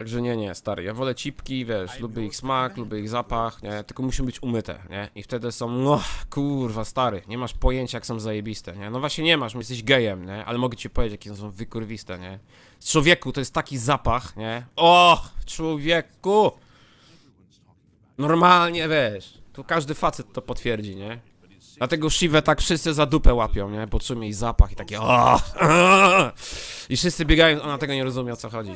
Także nie, nie, stary, ja wolę cipki, wiesz, lubię ich smak, lubię ich zapach, nie, tylko muszą być umyte, nie, i wtedy są, no, kurwa, stary, nie masz pojęcia, jak są zajebiste, nie, no właśnie nie masz, my jesteś gejem, nie, ale mogę ci powiedzieć, jakie są wykurwiste, nie. Z człowieku, to jest taki zapach, nie, o, człowieku, normalnie, wiesz, tu każdy facet to potwierdzi, nie. Dlatego siwe tak wszyscy za dupę łapią, nie? Bo czuje jej zapach i takie o! I wszyscy biegają, ona tego nie rozumie o co chodzi.